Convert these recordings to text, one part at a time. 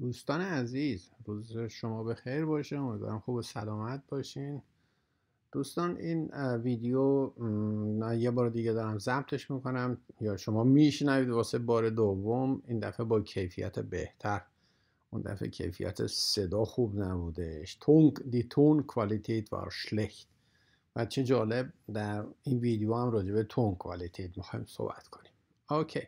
دوستان عزیز روز شما به خیر باشه امیدوارم خوب و سلامت باشین دوستان این ویدیو یه بار دیگه دارم ضبطش میکنم یا شما میشنوید واسه بار دوم این دفعه با کیفیت بهتر اون دفعه کیفیت صدا خوب نبودش تون دی تون کوالیتیت وار شلخت و چه جالب در این ویدیو هم راجع به تون کوالیتیت میخوایم صحبت کنیم اوکی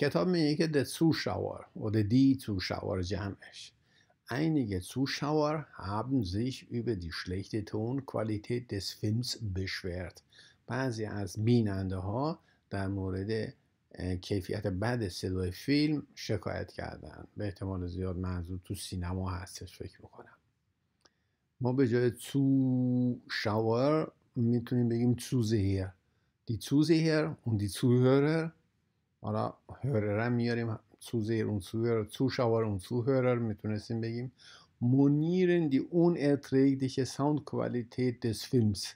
کتاب میگه که the Zuschauer oder die Zuschauer جمعش einige Zuschauer haben sich über die schlechte Tonqualität des Films beschwert. بعضی از بیننده ها در مورد کیفیت بد صدای فیلم شکایت کردن به احتمال زیاد منظور تو سینما هستش فکر میکنم ما به جای Zuschauer میتونیم بگیم Zuseher die Zuseher und die Zuhörer حالا هررم میاریم zu سو und اون اون und میتونستیم بگیم مونیرن دی اون که ساوند کوالیتی دس فیلمز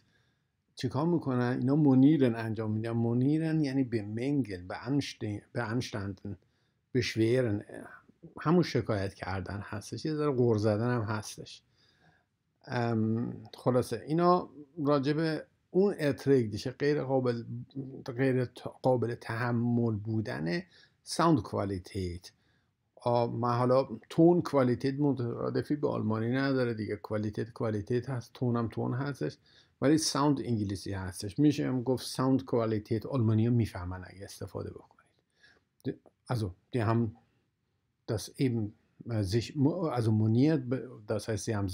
چیکار میکنن اینا مونیرن انجام میدن منیرن یعنی به منگل به به انشتندن به شویرن همون شکایت کردن هستش یه ذره غور زدن هم هستش خلاصه اینا راجب اون ارتریگدیشه غیر قابل غیر قابل تحمل بودن ساوند کوالیتیت ما حالا تون کوالیتیت مترادفی به آلمانی نداره دیگه کوالیتیت کوالیتیت هست تون هم تون هستش ولی ساوند انگلیسی هستش میشه هم گفت ساوند کوالیتیت آلمانی میفهمن اگه استفاده بکنید also die haben das eben زیش از moniert das heißt sie haben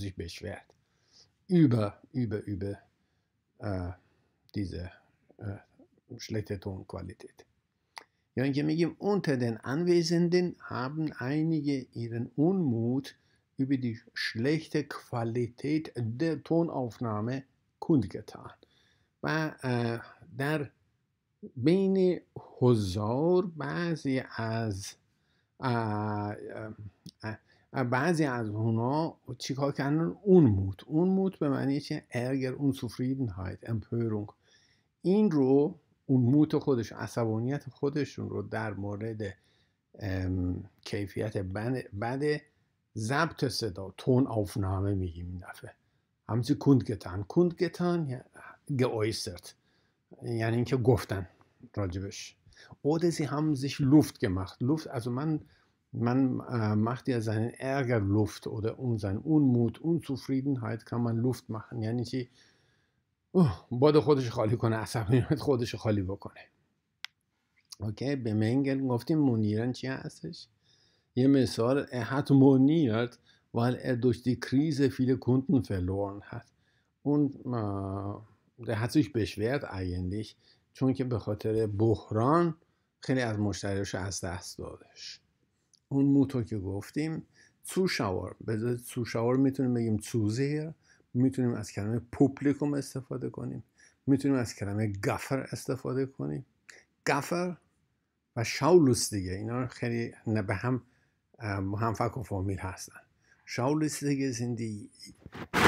über über über Äh, diese äh, schlechte Tonqualität. Ja, unter den Anwesenden haben einige ihren Unmut über die schlechte Qualität der Tonaufnahme kundgetan. و در بین حضار بعضی از بعضی از اونا چیکار کردن اون موت اون موت به معنی چه ارگر اون سوفریدنهایت امپورونگ این رو اون موت خودشون عصبانیت خودشون رو در مورد کیفیت بد ضبط صدا تون آفنامه میگیم این دفعه همچی کندگتن کندگتن یعنی گویسترت یعنی اینکه گفتن راجبش اودزی هم زیش لفت gemacht لفت از من Man äh, macht ja seinen Ärger Luft oder um seinen Unmut, Unzufriedenheit kann man Luft machen. یعنی چی؟ باد خودش خالی کنه عصبانیت خودش خالی بکنه اوکی به منگل گفتیم مونیرن چی هستش؟ یه مثال weil er durch die Krise viele Kunden verloren hat. Und äh, der hat sich beschwert eigentlich, چون که به خاطر بحران خیلی از مشتریش از دست دادش. اون موتو که گفتیم زوشاور به زوشاور میتونیم بگیم زوزیر میتونیم از کلمه پوبلیکوم استفاده کنیم میتونیم از کلمه گفر استفاده کنیم گفر و شاولوس دیگه اینا خیلی به هم فک و فامیل هستن Schaulustige sind die,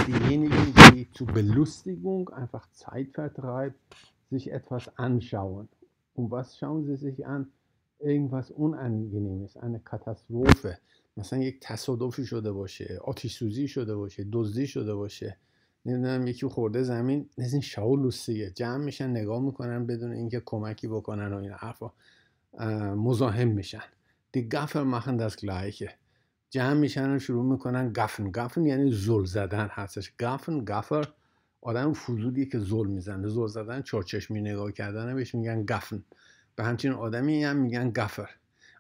diejenigen, die zur Belustigung einfach Zeit vertreibt, sich etwas anschauen. Und was schauen sie sich an? این Unangenehmes, اون Katastrophe, مثلا یک تصادفی شده باشه آتیش سوزی شده باشه دزدی شده باشه نمیدونم یکی خورده زمین نزین شاولوسیه جمع میشن نگاه میکنن بدون اینکه کمکی بکنن و این حرفا مزاحم میشن دی گفر machen das gleiche جمع میشن و شروع میکنن گفن گفن یعنی زل زدن هستش گفن گفر آدم فضولیه که زل میزنه زل زدن چارچشمی نگاه کردن بهش میگن گفن به همچین آدمی هم میگن گفر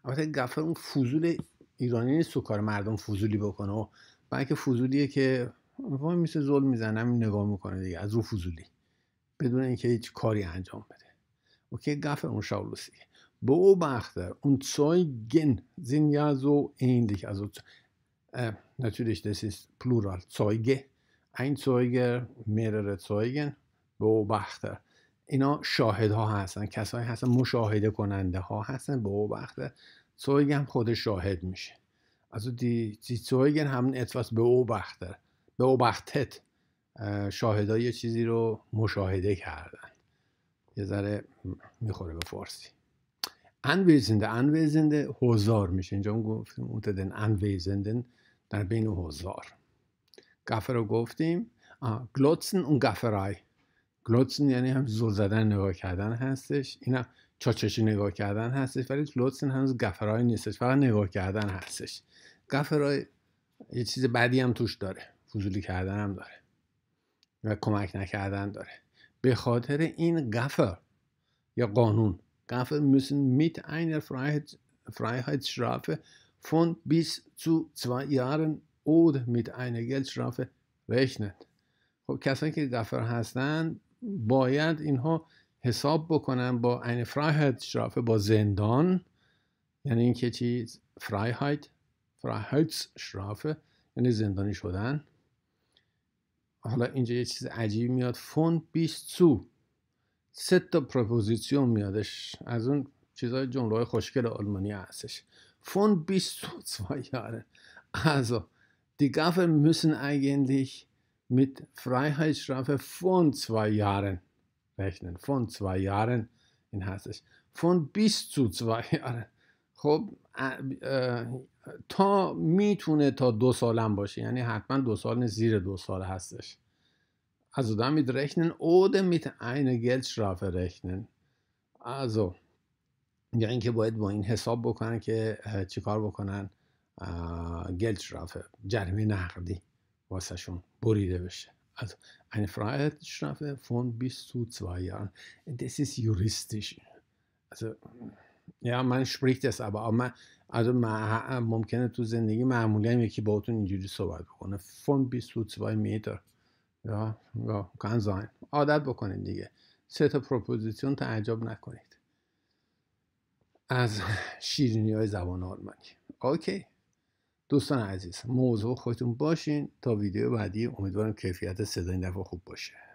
البته گفر اون فضول ایرانی نیست کار مردم فضولی بکنه و بلکه فضولیه که وای میسه ظلم همین نگاه میکنه دیگه از رو فضولی بدون اینکه هیچ کاری انجام بده اوکی گفر اون شاولوسی beobachter und Zeugen sind ja so ähnlich. Also natürlich, das ist Plural, Zeuge, ein Zeuge, mehrere Zeugen, بختر اینا شاهد ها هستن کسایی هستن مشاهده کننده ها هستن به او وقت خودش هم خود شاهد میشه همون اتفاس به او به به او وقتت شاهد یه چیزی رو مشاهده کردن یه ذره میخوره به فارسی انویزنده انویزنده هزار میشه اینجا هم گفتیم اون دن در بین هزار گفه رو گفتیم گلوتسن اون گفرای گلوتسن یعنی هم زل زدن نگاه کردن هستش اینا چاچشی نگاه کردن هستش ولی گلوتسن هنوز گفرای نیستش فقط نگاه کردن هستش گفرای یه چیز بدی هم توش داره فضولی کردن هم داره و کمک نکردن داره به خاطر این گفر یا قانون گفر müssen mit einer شرافه فون von bis zu یارن اود میت mit einer شرافه خب کسانی که گفر هستن باید اینها حساب بکنن با eine شرافه با زندان یعنی اینکه چیز Freiheit شرافه یعنی زندانی شدن حالا اینجا یه چیز عجیب میاد فون 20 سو سه تا پروپوزیسیون میادش از اون چیزای جمله های خوشگل آلمانی هستش فون بیست سو also die Gaffer müssen eigentlich mit Freiheitsstrafe von zwei Jahren rechnen. Von zwei Jahren in هستش von bis zu zwei Jahren خب تا میتونه تا دو سالم باشه یعنی حتما دو سال زیر دو سال هستش از رکنن او rechnen این mit einer رکنن رکنن او یعنی که باید با این حساب بکنن که چیکار بکنن گلد جریمه نقدی واسهشون بریده بشه از این فرایت شرفه فون بیستو زوی یارن دس یوریستیش از یا من شپریکت است اما من ممکنه تو زندگی معمولی هم یکی با اتون اینجوری صحبت بکنه فون بیستو زوی میتر یا یا کنزاین عادت بکنید دیگه سه تا پروپوزیسیون تعجب نکنید از شیرینی های زبان آلمانی اوکی دوستان عزیز موضوع خودتون باشین تا ویدیو بعدی امیدوارم کیفیت صدای این دفعه خوب باشه